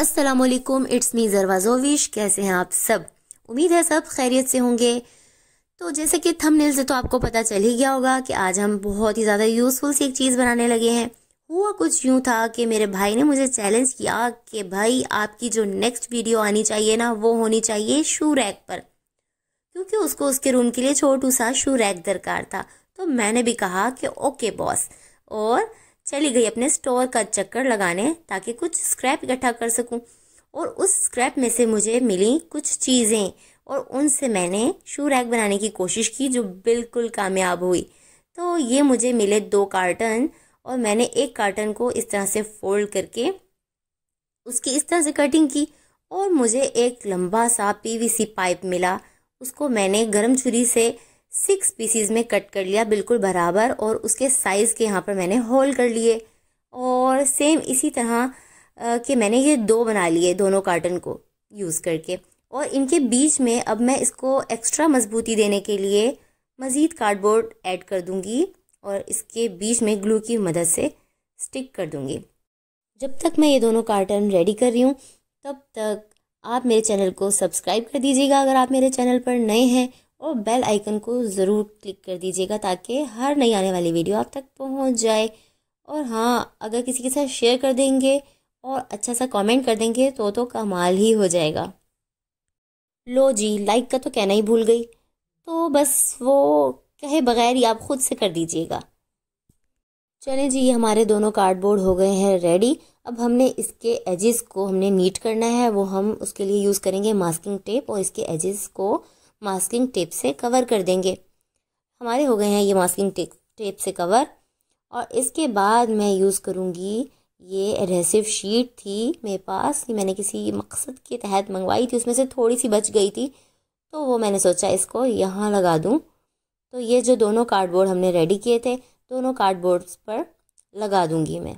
अस्सलाम वालेकुम it's me जरवाजोविश कैसे हैं आप सब उम्मीद है सब खैरियत से होंगे तो जैसे कि थंबनेल से तो आपको पता चल ही गया होगा कि आज हम बहुत ही ज़्यादा यूज़फुल सी एक चीज़ बनाने लगे हैं हुआ कुछ यूँ था कि मेरे भाई ने मुझे चैलेंज किया कि भाई आपकी जो नेक्स्ट वीडियो आनी चाहिए ना वो होनी चाहिए शू रैक पर क्योंकि उसको उसके रूम के लिए छोटू सा शू रैक दरकार था तो मैंने भी कहा कि ओके बॉस और चली गई अपने स्टोर का चक्कर लगाने ताकि कुछ स्क्रैप इकट्ठा कर सकूं और उस स्क्रैप में से मुझे मिली कुछ चीज़ें और उनसे मैंने शू रैक बनाने की कोशिश की जो बिल्कुल कामयाब हुई तो ये मुझे मिले दो कार्टन और मैंने एक कार्टन को इस तरह से फोल्ड करके उसकी इस तरह से कटिंग की और मुझे एक लंबा सा पीवीसी पाइप मिला उसको मैंने गर्म छुरी से सिक्स पीसीज में कट कर लिया बिल्कुल बराबर और उसके साइज़ के यहाँ पर मैंने होल कर लिए और सेम इसी तरह के मैंने ये दो बना लिए दोनों कार्टन को यूज़ करके और इनके बीच में अब मैं इसको एक्स्ट्रा मजबूती देने के लिए मज़ीद कार्डबोर्ड ऐड कर दूँगी और इसके बीच में ग्लू की मदद से स्टिक कर दूँगी जब तक मैं ये दोनों कार्टन रेडी कर रही हूँ तब तक आप मेरे चैनल को सब्सक्राइब कर दीजिएगा अगर आप मेरे चैनल पर नए हैं और बेल आइकन को ज़रूर क्लिक कर दीजिएगा ताकि हर नई आने वाली वीडियो आप तक पहुंच जाए और हाँ अगर किसी के साथ शेयर कर देंगे और अच्छा सा कमेंट कर देंगे तो तो कमाल ही हो जाएगा लो जी लाइक का तो कहना ही भूल गई तो बस वो कहे बगैर ही आप ख़ुद से कर दीजिएगा चलें जी ये हमारे दोनों कार्डबोर्ड हो गए हैं रेडी अब हमने इसके एजेस को हमने नीट करना है वो हम उसके लिए यूज़ करेंगे मास्किंग टेप और इसके एजेस को मास्किंग टेप से कवर कर देंगे हमारे हो गए हैं ये मास्किंग टेप टेप से कवर और इसके बाद मैं यूज़ करूँगी ये एडहेसिव शीट थी मेरे पास ये मैंने किसी मकसद के तहत मंगवाई थी उसमें से थोड़ी सी बच गई थी तो वो मैंने सोचा इसको यहाँ लगा दूँ तो ये जो दोनों कार्डबोर्ड हमने रेडी किए थे दोनों कार्डबोर्ड्स पर लगा दूँगी मैं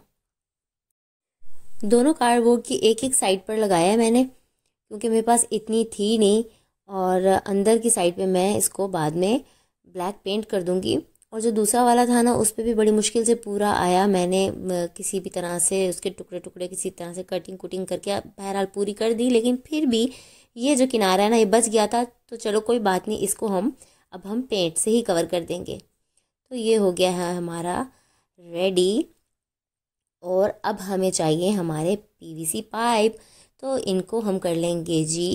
दोनों कार्डबोर्ड की एक एक साइड पर लगाया है मैंने क्योंकि मेरे पास इतनी थी नहीं और अंदर की साइड पे मैं इसको बाद में ब्लैक पेंट कर दूँगी और जो दूसरा वाला था ना उस पर भी बड़ी मुश्किल से पूरा आया मैंने किसी भी तरह से उसके टुकड़े टुकड़े किसी तरह से कटिंग कुटिंग करके बहरहाल पूरी कर दी लेकिन फिर भी ये जो किनारा है ना ये बच गया था तो चलो कोई बात नहीं इसको हम अब हम पेंट से ही कवर कर देंगे तो ये हो गया है हमारा रेडी और अब हमें चाहिए हमारे पीवीसी पाइप तो इनको हम कर लेंगे जी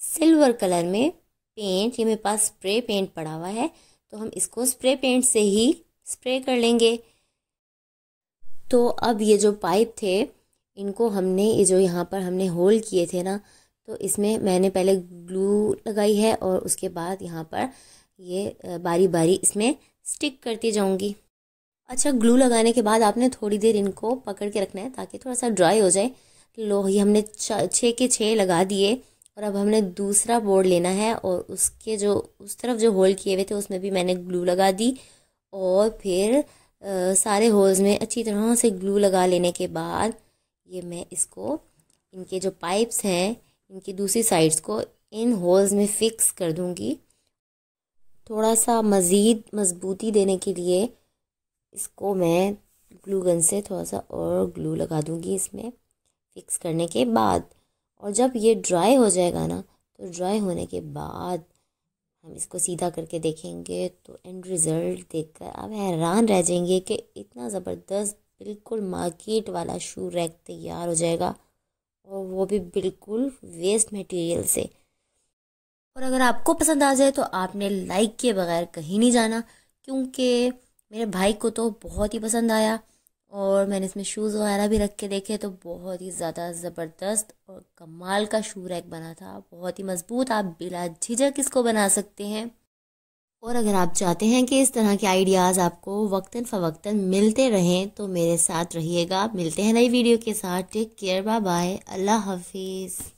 सिल्वर कलर में पेंट ये मेरे पास स्प्रे पेंट पड़ा हुआ है तो हम इसको स्प्रे पेंट से ही स्प्रे कर लेंगे तो अब ये जो पाइप थे इनको हमने ये जो यहाँ पर हमने होल किए थे ना तो इसमें मैंने पहले ग्लू लगाई है और उसके बाद यहाँ पर ये बारी बारी इसमें स्टिक करती जाऊँगी अच्छा ग्लू लगाने के बाद आपने थोड़ी देर इनको पकड़ के रखना है ताकि थोड़ा सा ड्राई हो जाए लो ये हमने छः के छः लगा दिए और अब हमने दूसरा बोर्ड लेना है और उसके जो उस तरफ जो होल किए हुए थे उसमें भी मैंने ग्लू लगा दी और फिर आ, सारे होल्स में अच्छी तरह से ग्लू लगा लेने के बाद ये मैं इसको इनके जो पाइप्स हैं इनकी दूसरी साइड्स को इन होल्स में फ़िक्स कर दूँगी थोड़ा सा मज़ीद मज़बूती देने के लिए इसको मैं ग्लू गन से थोड़ा सा और ग्लू लगा दूँगी इसमें फ़िक्स करने के बाद और जब ये ड्राई हो जाएगा ना तो ड्राई होने के बाद हम इसको सीधा करके देखेंगे तो एंड रिज़ल्ट देखकर आप हैरान रह जाएंगे कि इतना ज़बरदस्त बिल्कुल मार्केट वाला शू रैक तैयार हो जाएगा और वो भी बिल्कुल वेस्ट मटेरियल से और अगर आपको पसंद आ जाए तो आपने लाइक के बगैर कहीं नहीं जाना क्योंकि मेरे भाई को तो बहुत ही पसंद आया और मैंने इसमें शूज़ वगैरह भी रख के देखे तो बहुत ही ज़्यादा ज़बरदस्त और कमाल का शू रैक बना था बहुत ही मज़बूत आप बिला झिझक इसको बना सकते हैं और अगर आप चाहते हैं कि इस तरह के आइडियाज़ आपको वक्ता फ़वक्ता मिलते रहें तो मेरे साथ रहिएगा मिलते हैं नई वीडियो के साथ टेक केयर बाय बाय अल्लाह हाफिज़